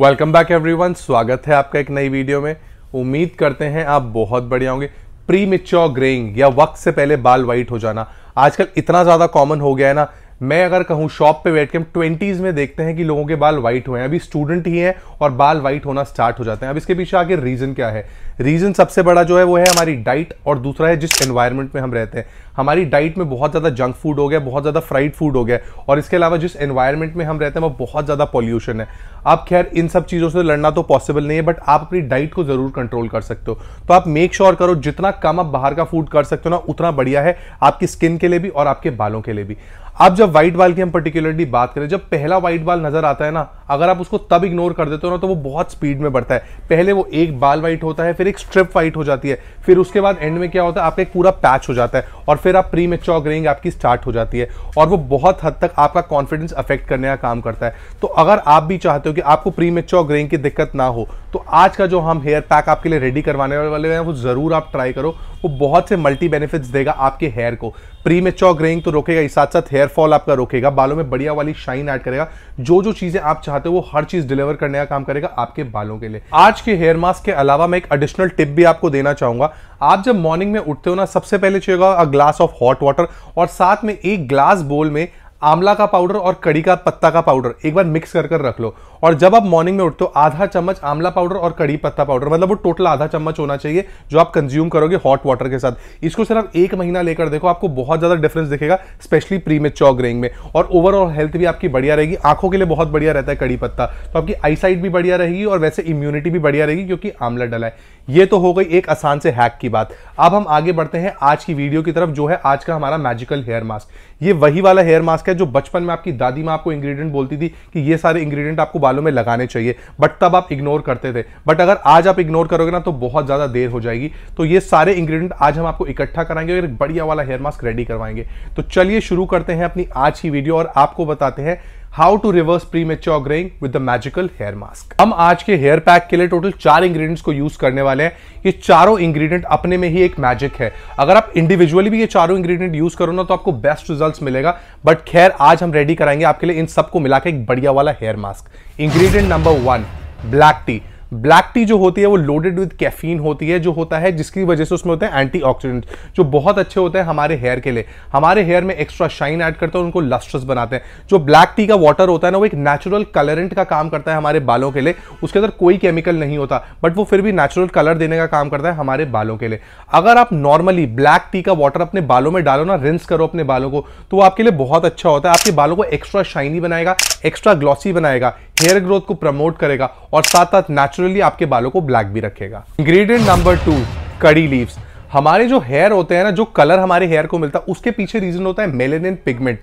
welcome back everyone स्वागत है आपका एक नई वीडियो में उम्मीद करते हैं आप बहुत बढ़िया होंगे प्री मिच्योर ग्रेइंग या वक्त से पहले बाल वाइट हो जाना आजकल इतना ज़्यादा कॉमन हो गया है ना मैं अगर कहूँ शॉप पे बैठ के हम ट्वेंटीज़ में देखते हैं कि लोगों के बाल वाइट हुए हैं अभी स्टूडेंट ही हैं और बाल व्हाइट होना स्टार्ट हो जाते हैं अब इसके पीछे आगे रीज़न क्या है रीज़न सबसे बड़ा जो है वो है हमारी डाइट और दूसरा है जिस एनवायरमेंट में हम रहते हैं हमारी डाइट में बहुत ज़्यादा जंक फूड हो गया बहुत ज़्यादा फ्राइड फूड हो गया और इसके अलावा जिस एन्वायरमेंट में हम रहते हैं वह बहुत ज़्यादा पॉल्यूशन है आप खैर इन सब चीज़ों से लड़ना तो पॉसिबल नहीं है बट आप अपनी डाइट को ज़रूर कंट्रोल कर सकते हो तो आप मेक श्योर करो जितना कम आप बाहर का फूड कर सकते हो ना उतना बढ़िया है आपकी स्किन के लिए भी और आपके बालों के लिए भी अब जब व्हाइट बाल की हम पर्टिकुलरली बात करें जब पहला व्हाइट बाल नजर आता है ना अगर आप उसको तब इग्नोर कर देते हो ना तो वो बहुत स्पीड में बढ़ता है पहले वो एक बाल व्हाइट होता है फिर एक स्ट्रिप व्हाइट हो जाती है फिर उसके बाद एंड में क्या होता है आपका एक पूरा पैच हो जाता है और फिर आप प्री मेच्योर ग्रेइंग आपकी स्टार्ट हो जाती है और वो बहुत हद तक आपका कॉन्फिडेंस अफेक्ट करने का काम करता है तो अगर आप भी चाहते हो कि आपको प्री मेच्योर ग्रेइंग की दिक्कत ना हो तो आज का जो हम हेयर पैक आपके लिए रेडी करवाने वाले हैं वो ज़रूर आप ट्राई करो वो बहुत से मल्टी बेनिफिट्स देगा आपके हेयर को प्री मेच्योर ग्रेइंग तो रोकेगा ही साथ साथ हेयर हेयरफॉल आपका रोकेगा बालों में बढ़िया वाली शाइन ऐड करेगा जो जो चीजें आप चाहते हो वो हर चीज डिलीवर करने का काम करेगा आपके बालों के लिए आज के हेयर मास्क के अलावा मैं एक एडिशनल टिप भी आपको देना चाहूंगा आप जब मॉर्निंग में उठते हो ना सबसे पहले चाहिएगा ग्लास ऑफ हॉट वाटर और साथ में एक ग्लास बोल में आंवला का पाउडर और कड़ी का पत्ता का पाउडर एक बार मिक्स कर कर रख लो और जब आप मॉर्निंग में उठते हो आधा चम्मच आंवला पाउडर और कड़ी पत्ता पाउडर मतलब वो टोटल आधा चम्मच होना चाहिए जो आप कंज्यूम करोगे हॉट वाटर के साथ इसको सिर्फ एक महीना लेकर देखो आपको बहुत ज़्यादा डिफरेंस दिखेगा स्पेशली प्री चौक ग्रेइंग में और ओवरऑल हेल्थ भी आपकी बढ़िया रहेगी आंखों के लिए बहुत बढ़िया रहता है कड़ी पत्ता तो आपकी आईसाइट भी बढ़िया रहेगी और वैसे इम्यूनिटी भी बढ़िया रहेगी क्योंकि आंवला डला है ये तो हो गई एक आसान से हैक की बात अब हम आगे बढ़ते हैं आज की वीडियो की तरफ जो है आज का हमारा मैजिकल हेयर मास्क ये वही वाला हेयर मास्क है जो बचपन में आपकी दादी माँ आपको इंग्रेडिएंट बोलती थी कि ये सारे इंग्रेडिएंट आपको बालों में लगाने चाहिए बट तब आप इग्नोर करते थे बट अगर आज आप इग्नोर करोगे ना तो बहुत ज़्यादा देर हो जाएगी तो ये सारे इंग्रेडिएंट आज हम आपको इकट्ठा कराएंगे और एक बढ़िया वाला हेयर मास्क रेडी करवाएंगे तो चलिए शुरू करते हैं अपनी आज की वीडियो और आपको बताते हैं how to reverse premature greying with the magical hair mask हम आज के हेयर पैक के लिए टोटल चार इंग्रेडिएंट्स को यूज करने वाले हैं ये चारों इंग्रेडिएंट अपने में ही एक मैजिक है अगर आप इंडिविजुअली भी ये चारों इंग्रेडिएंट यूज करो ना तो आपको बेस्ट रिजल्ट मिलेगा बट खैर आज हम रेडी कराएंगे आपके लिए इन सबको मिला के एक बढ़िया वाला hair mask ingredient number one black tea black tea जो होती है वो लोडेड विद कैफीन होती है जो होता है जिसकी वजह से उसमें होते हैं एंटीऑक्सीडेंट जो बहुत अच्छे होते हैं हमारे हेयर के लिए हमारे हेयर में एक्स्ट्रा शाइन ऐड करते हैं उनको लस्ट्रस बनाते हैं जो ब्लैक टी का वाटर होता है ना वो एक नेचुरल कलरेंट का काम करता है हमारे बालों के लिए उसके अंदर कोई केमिकल नहीं होता बट वो फिर भी नेचुरल कलर देने का काम करता है हमारे बालों के लिए अगर आप नॉर्मली ब्लैक टी का वाटर अपने बालों में डालो ना रिंस करो अपने बालों को तो वो आपके लिए बहुत अच्छा होता है आपके बालों को एक्स्ट्रा शाइनी बनाएगा एक्स्ट्रा ग्लॉसी बनाएगा हेयर ग्रोथ को प्रमोट करेगा और साथ साथ नेचुरली आपके बालों को ब्लैक भी रखेगा ingredient number two curry leaves हमारे जो हेयर होते हैं ना जो कलर हमारे हेयर को मिलता है उसके पीछे रीजन होता है मेलेनिन पिगमेंट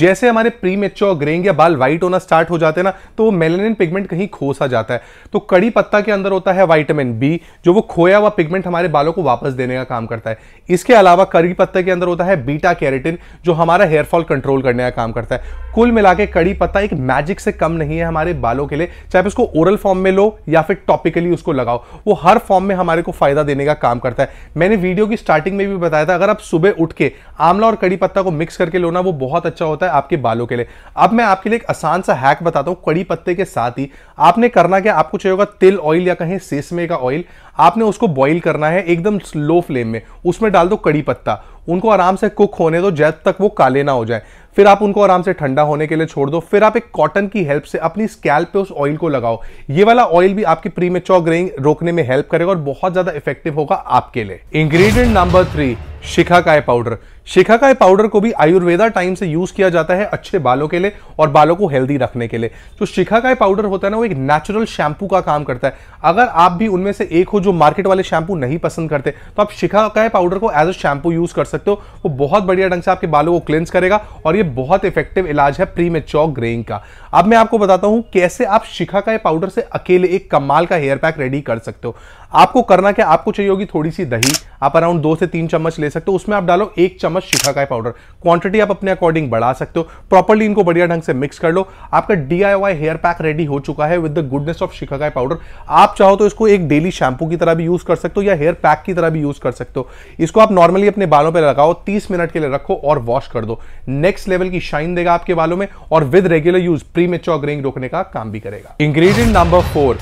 जैसे हमारे प्री मेच्योर ग्रेइंग या बाल व्हाइट होना स्टार्ट हो जाते हैं ना तो वो मेलेनिन पिगमेंट कहीं खोसा जाता है तो कड़ी पत्ता के अंदर होता है वाइटामिन बी जो वो खोया हुआ पिगमेंट हमारे बालों को वापस देने का काम करता है इसके अलावा कड़ी पत्ता के अंदर होता है बीटा कैरेटिन जो हमारा हेयरफॉल कंट्रोल करने का काम करता है कुल मिला के कड़ी पत्ता एक मैजिक से कम नहीं है हमारे बालों के लिए चाहे उसको ओरल फॉर्म में लो या फिर टॉपिकली उसको लगाओ वो हर फॉर्म में हमारे को फायदा देने का काम करता है मैंने वीडियो की स्टार्टिंग में भी बताया था अगर आप सुबह उठ के आंवला और कड़ी पत्ता को मिक्स करके लो ना वो बहुत अच्छा होता है आपके बालों के लिए अब मैं आपके लिए एक आसान सा हैक बताता हूँ कड़ी पत्ते के साथ ही आपने करना क्या आपको चाहिए होगा तिल ऑयल या कहीं सेसमे का ऑयल आपने उसको बॉईल करना है एकदम स्लो फ्लेम में उसमें डाल दो कड़ी पत्ता उनको आराम से कुक होने दो जब तक वो काले ना हो जाए फिर आप उनको आराम से ठंडा होने के लिए छोड़ दो फिर आप एक कॉटन की हेल्प से अपनी स्कैल्प पे उस ऑयल को लगाओ ये वाला ऑयल भी आपकी प्री मेच्योर ग्रेइंग रोकने में हेल्प करेगा और बहुत ज्यादा इफेक्टिव होगा आपके लिए इंग्रेडिएंट नंबर थ्री शिखा काय पाउडर शिखाकाय पाउडर को भी आयुर्वेदा टाइम से यूज किया जाता है अच्छे बालों के लिए और बालों को हेल्दी रखने के लिए जो शिखाकाय पाउडर होता है ना वो एक नेचुरल शैम्पू का काम करता है अगर आप भी उनमें से एक हो जो मार्केट वाले शैम्पू नहीं पसंद करते तो आप शिखाकाय पाउडर को एज अ शैम्पू यूज कर सकते हो वो बहुत बढ़िया ढंग से आपके बालों को क्लेंस करेगा और ये बहुत इफेक्टिव इलाज है प्री मेच्योर ग्रेइंग का अब मैं आपको बताता हूं कैसे आप शिखाकाय पाउडर से अकेले एक कमाल का हेयर पैक रेडी कर सकते हो आपको करना क्या आपको चाहिए होगी थोड़ी सी दही आप अराउंड दो से तीन चम्मच ले सकते हो उसमें आप डालो एक चम्मच चम्मच शिकाकाई पाउडर क्वांटिटी आप अपने अकॉर्डिंग बढ़ा सकते हो प्रॉपरली इनको बढ़िया ढंग से मिक्स कर लो आपका डीआईवाई हेयर पैक रेडी हो चुका है विद द गुडनेस ऑफ शिखा शिकाकाई पाउडर आप चाहो तो इसको एक डेली शैम्पू की तरह भी यूज कर सकते हो या हेयर पैक की तरह भी यूज कर सकते हो इसको आप नॉर्मली अपने बालों पर लगाओ तीस मिनट के लिए रखो और वॉश कर दो नेक्स्ट लेवल की शाइन देगा आपके बालों में और with regular use premature रोकने का काम भी करेगा इंग्रेडिएंट नंबर फोर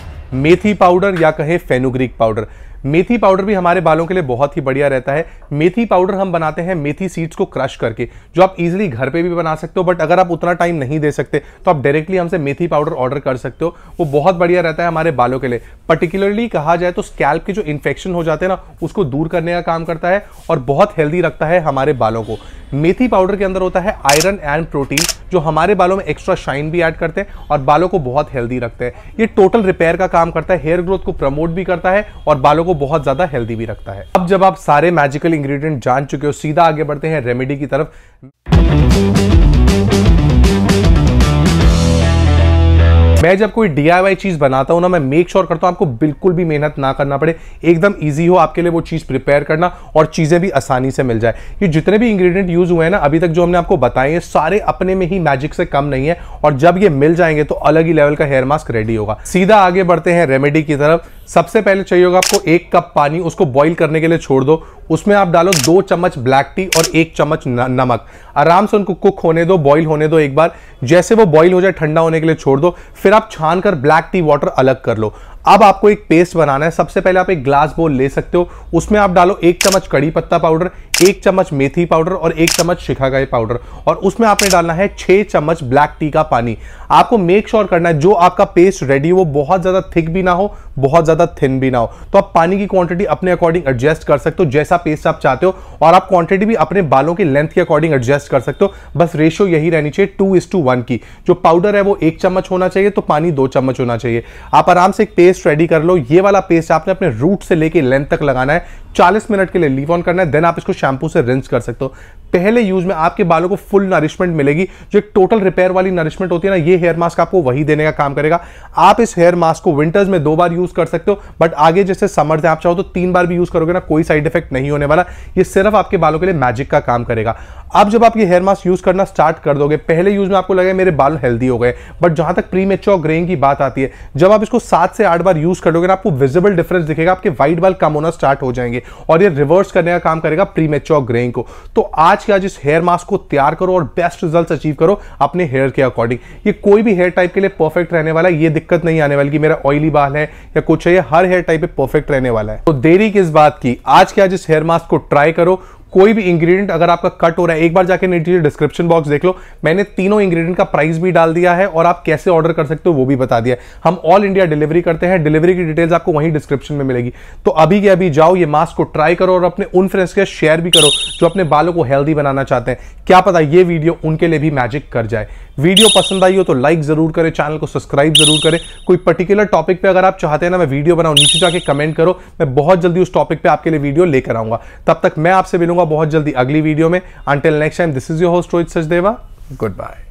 मेथी पाउडर या कहें फेनुग्रीक पाउडर मेथी पाउडर भी हमारे बालों के लिए बहुत ही बढ़िया रहता है मेथी पाउडर हम बनाते हैं मेथी सीड्स को क्रश करके जो आप इजिली घर पे भी बना सकते हो बट अगर आप उतना टाइम नहीं दे सकते तो आप डायरेक्टली हमसे मेथी पाउडर ऑर्डर कर सकते हो वो बहुत बढ़िया रहता है हमारे बालों के लिए पर्टिकुलरली कहा जाए तो स्कैल्प के जो इन्फेक्शन हो जाते हैं ना उसको दूर करने का काम करता है और बहुत हेल्दी रखता है हमारे बालों को मेथी पाउडर के अंदर होता है आयरन एंड प्रोटीन जो हमारे बालों में एक्स्ट्रा शाइन भी ऐड करते हैं और बालों को बहुत हेल्दी रखते हैं ये टोटल रिपेयर का काम करता है हेयर ग्रोथ को प्रमोट भी करता है और बालों को को बहुत ज्यादा हेल्दी भी रखता है अब जब आप सारे मैजिकल इंग्रेडिएंट जान चुके हो सीधा आगे बढ़ते हैं रेमेडी की तरफ मैं जब कोई डी चीज़ बनाता हूं ना मैं मेक श्योर sure करता हूं आपको बिल्कुल भी मेहनत ना करना पड़े एकदम ईजी हो आपके लिए वो चीज़ प्रिपेयर करना और चीज़ें भी आसानी से मिल जाए ये जितने भी इंग्रेडिएंट यूज़ हुए हैं ना अभी तक जो हमने आपको बताए हैं सारे अपने में ही मैजिक से कम नहीं है और जब ये मिल जाएंगे तो अलग ही लेवल का हेयर मास्क रेडी होगा सीधा आगे बढ़ते हैं रेमेडी की तरफ सबसे पहले चाहिए होगा आपको एक कप पानी उसको बॉईल करने के लिए छोड़ दो उसमें आप डालो दो चम्मच ब्लैक टी और एक चम्मच नमक आराम से उनको कुक होने दो बॉईल होने दो एक बार जैसे वो बॉईल हो जाए ठंडा होने के लिए छोड़ दो फिर आप छान कर ब्लैक टी वाटर अलग कर लो अब आपको एक पेस्ट बनाना है सबसे पहले आप एक ग्लास बोल ले सकते हो उसमें आप डालो एक चम्मच कड़ी पत्ता पाउडर एक चम्मच मेथी पाउडर और एक चम्मच शिखागाई पाउडर और उसमें आपने डालना है छह चम्मच ब्लैक टी का पानी आपको मेक श्योर करना है जो आपका पेस्ट रेडी वो बहुत ज़्यादा थिक भी ना हो बहुत ज़्यादा थिन भी ना हो तो आप पानी की क्वांटिटी अपने अकॉर्डिंग एडजस्ट कर सकते हो जैसा पेस्ट आप चाहते हो और आप क्वांटिटी भी अपने बालों के लेंथ के अकॉर्डिंग एडजस्ट कर सकते हो बस रेशियो यही रहनी चाहिए टू इस टू वन की जो पाउडर है वो एक चम्मच होना चाहिए तो पानी दो चम्मच होना चाहिए आप आराम से एक पेस्ट रेडी कर लो ये वाला पेस्ट आपने अपने रूट से लेकर लेंथ तक लगाना है चालीस मिनट के लिए लीव ऑन करना है देन आप इसको शैम्पू से रिंस कर सकते हो पहले यूज में आपके बालों को फुल नरिशमेंट मिलेगी जो एक टोटल रिपेयर वाली नरिशमेंट होती है ना ये हेयर मास्क आपको वही देने का काम करेगा आप इस हेयर मास्क को विंटर्स में दो बार यूज कर सकते हो बट आगे जैसे समर से आप चाहो तो तीन बार भी यूज करोगे ना कोई साइड इफेक्ट नहीं होने वाला ये सिर्फ आपके बालों के लिए मैजिक का काम करेगा अब जब आप ये हेयर मास्क यूज करना स्टार्ट कर दोगे पहले यूज में आपको लगे मेरे बाल हेल्दी हो गए बट जहां तक प्री मेच्योर ग्रेइंग की बात आती है जब आप इसको सात से आठ बार यूज करोगे ना आपको विजिबल डिफरेंस दिखेगा आपके व्हाइट बाल कम होना स्टार्ट हो जाएंगे करेंगे और ये रिवर्स करने का काम करेगा प्रीमेच्योर ग्रेइंग को तो आज के आज इस हेयर मास्क को तैयार करो और बेस्ट रिजल्ट अचीव करो अपने हेयर के अकॉर्डिंग ये कोई भी हेयर टाइप के लिए परफेक्ट रहने वाला है ये दिक्कत नहीं आने वाली कि मेरा ऑयली बाल है या कुछ है हर हेयर टाइप परफेक्ट रहने वाला है तो देरी किस बात की आज के आज इस हेयर मास्क को ट्राई करो कोई भी इंग्रेडिएंट अगर आपका कट हो रहा है एक बार जाके नीचे डिस्क्रिप्शन बॉक्स देख लो मैंने तीनों इंग्रेडिएंट का प्राइस भी डाल दिया है और आप कैसे ऑर्डर कर सकते हो वो भी बता दिया हम ऑल इंडिया डिलीवरी करते हैं डिलीवरी की डिटेल्स आपको वहीं डिस्क्रिप्शन में मिलेगी तो अभी के अभी जाओ ये मास्क को ट्राई करो और अपने उन फ्रेंड्स के शेयर भी करो जो अपने बालों को हेल्दी बनाना चाहते हैं क्या पता ये वीडियो उनके लिए भी मैजिक कर जाए वीडियो पसंद आई हो तो लाइक जरूर करें चैनल को सब्सक्राइब जरूर करें कोई पर्टिकुलर टॉपिक पे अगर आप चाहते हैं ना मैं वीडियो बनाऊं नीचे जाके कमेंट करो मैं बहुत जल्दी उस टॉपिक पे आपके लिए वीडियो लेकर आऊंगा तब तक मैं आपसे मिलूंगा बहुत जल्दी अगली वीडियो में until next time this is your host Rohit Sachdeva good bye